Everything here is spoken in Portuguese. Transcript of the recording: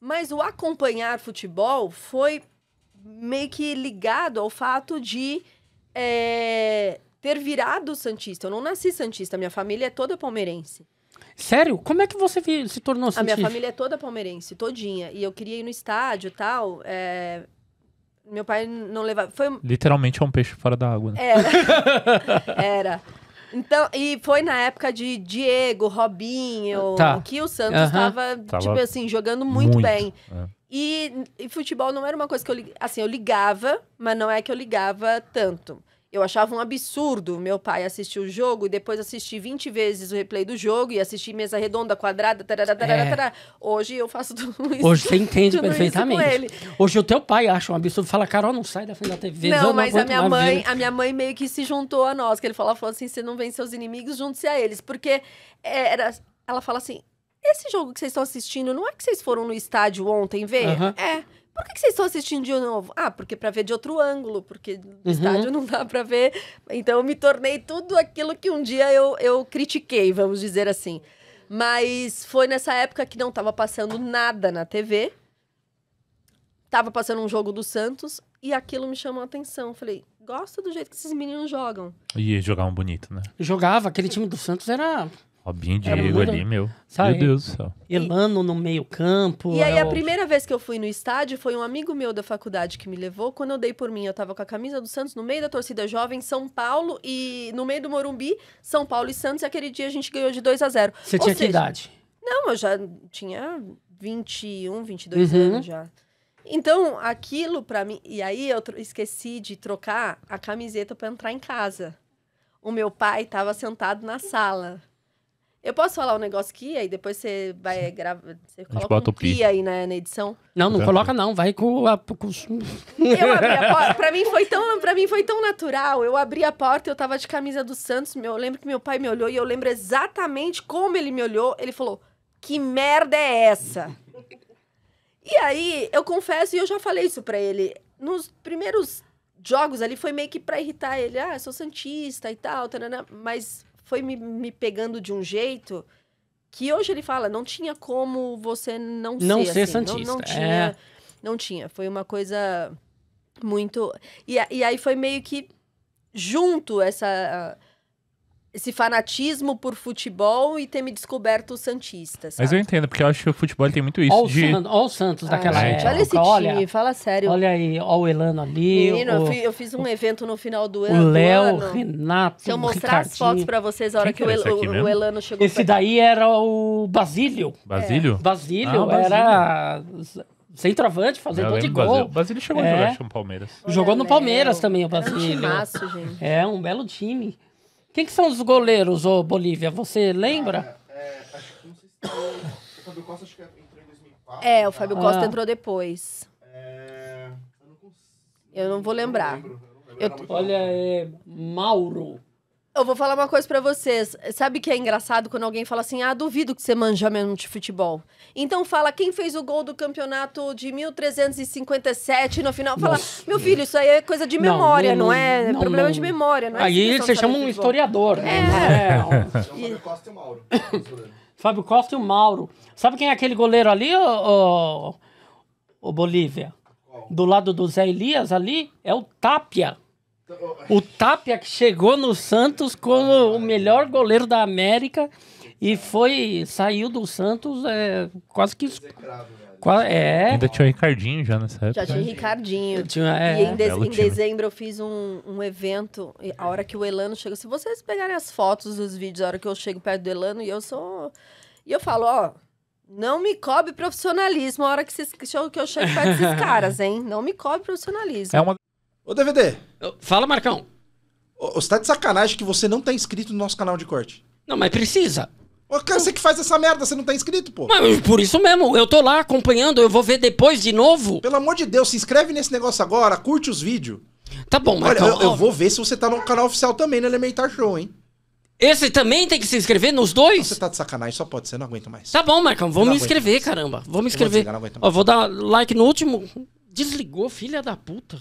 Mas o acompanhar futebol foi meio que ligado ao fato de é, ter virado Santista. Eu não nasci Santista, minha família é toda palmeirense. Sério? Como é que você se tornou Santista? A minha família é toda palmeirense, todinha. E eu queria ir no estádio e tal. É... Meu pai não levava. Foi... Literalmente é um peixe fora da água. Né? Era. Era. Então, e foi na época de Diego, Robinho, tá. que o Santos estava, tipo assim, jogando muito, muito. bem. É. E, e futebol não era uma coisa que eu... Assim, eu ligava, mas não é que eu ligava tanto. Eu achava um absurdo meu pai assistir o jogo e depois assistir 20 vezes o replay do jogo e assistir mesa redonda, quadrada, tarará, tarará, é. tarará. Hoje eu faço tudo isso. Hoje você entende perfeitamente. Hoje o teu pai acha um absurdo, fala, Carol, não sai da frente da TV. Não, não mas a minha mãe, a minha mãe meio que se juntou a nós, que ele falava, falou assim, você não vence seus inimigos, junte-se a eles. Porque era, ela fala assim, esse jogo que vocês estão assistindo, não é que vocês foram no estádio ontem ver? Uhum. É. Por que, vocês estão assistindo de novo? Ah, porque para ver de outro ângulo, porque no uhum. estádio não dá para ver. Então eu me tornei tudo aquilo que um dia eu, eu critiquei, vamos dizer assim. Mas foi nessa época que não estava passando nada na TV. Tava passando um jogo do Santos e aquilo me chamou a atenção. Falei, gosto do jeito que esses meninos jogam. E jogavam bonito, né? Jogava, aquele time do Santos era Robinho é Diego um ali, meu. Sabe? Meu Deus do céu. Elano no meio-campo. E aí, a primeira vez que eu fui no estádio foi um amigo meu da faculdade que me levou. Quando eu dei por mim, eu tava com a camisa do Santos no meio da torcida jovem, São Paulo e no meio do Morumbi, São Paulo e Santos. E aquele dia a gente ganhou de 2 a 0 Você Ou tinha seja, que idade? Não, eu já tinha 21, 22 uhum. anos já. Então, aquilo para mim. E aí, eu esqueci de trocar a camiseta para entrar em casa. O meu pai estava sentado na sala. Eu posso falar um negócio aqui, aí depois você vai gravar. Você coloca um pi aí na, na edição. Não, não tá. coloca, não. Vai com a. Com... eu abri a porta. Pra mim, foi tão, pra mim foi tão natural. Eu abri a porta, eu tava de camisa do Santos. Meu, eu lembro que meu pai me olhou e eu lembro exatamente como ele me olhou. Ele falou: Que merda é essa? e aí, eu confesso, e eu já falei isso pra ele. Nos primeiros jogos ali foi meio que pra irritar ele. Ah, eu sou Santista e tal, tarana, mas foi me, me pegando de um jeito que hoje ele fala, não tinha como você não, não ser, ser assim, santista. Não, não é. tinha, é... não tinha. Foi uma coisa muito e, e aí foi meio que junto essa esse fanatismo por futebol e ter me descoberto Santista. Sabe? Mas eu entendo, porque eu acho que o futebol tem muito isso. Olha de... o Santos ah, daquela gente. É, época. Olha esse olha, time, fala sério. Olha aí, olha o Elano ali. Menino, o... eu fiz um o... evento no final do ano. O Léo, Renato. Se eu mostrar Ricardinho. as fotos pra vocês a hora Quem que, o, Elano chegou. Esse daí era o Basílio. Basílio? É. Basílio, ah, era. Basílio centroavante, fazendo de gol. Basílio. O Basílio chegou é. a jogar é. no Palmeiras. jogou no né? Palmeiras também, o Basílio. É um timaço, gente. É, um belo time. Quem que são os goleiros, ô Bolívia? Você lembra? Ah, é, é, acho que não sei se O Fábio Costa acho que entrou em 2004. É, o Fábio Costa ah. entrou depois. É, eu, não consigo, eu não vou lembrar. Não lembro, eu não lembro, eu, olha, é Mauro. Eu vou falar uma coisa para vocês. Sabe que é engraçado quando alguém fala assim: ah, duvido que você manja mesmo de futebol. Então fala quem fez o gol do campeonato de 1357 no final. Fala, Nossa. meu filho, isso aí é coisa de memória, não, não, não é? Não, é problema não. de memória, não é? Aí você chama um historiador. Né? É. é. Costa e o Mauro. Fábio Costa e o Mauro. Sabe quem é aquele goleiro ali, o, o, o Bolívia? Do lado do Zé Elias ali é o Tapia. O Tapia que chegou no Santos como o melhor goleiro da América e foi saiu do Santos é, quase que é. Ainda tinha o Ricardinho já nessa época. Já tinha o Ricardinho. Tinha, é. E em, de em dezembro eu fiz um, um evento, a hora que o Elano chegou. Se vocês pegarem as fotos dos vídeos, a hora que eu chego perto do Elano, e eu sou. E eu falo, ó, não me cobre profissionalismo a hora que, vocês que eu chego perto desses caras, hein? Não me cobre profissionalismo. É uma, Ô, DVD. Fala, Marcão. você tá de sacanagem que você não tá inscrito no nosso canal de corte. Não, mas precisa. Ô, cara, você que faz essa merda, você não tá inscrito, pô. Mas por isso mesmo, eu tô lá acompanhando, eu vou ver depois de novo. Pelo amor de Deus, se inscreve nesse negócio agora, curte os vídeos. Tá bom, Marcão. Olha, eu, eu vou ver se você tá no canal oficial também, no Elementar Show, hein? Esse também tem que se inscrever nos dois? Você tá de sacanagem, só pode ser, não aguento mais. Tá bom, Marcão, vou me inscrever, mais. caramba. Vou me inscrever. vou, desligar, Ó, vou dar like no último. Desligou, filha da puta.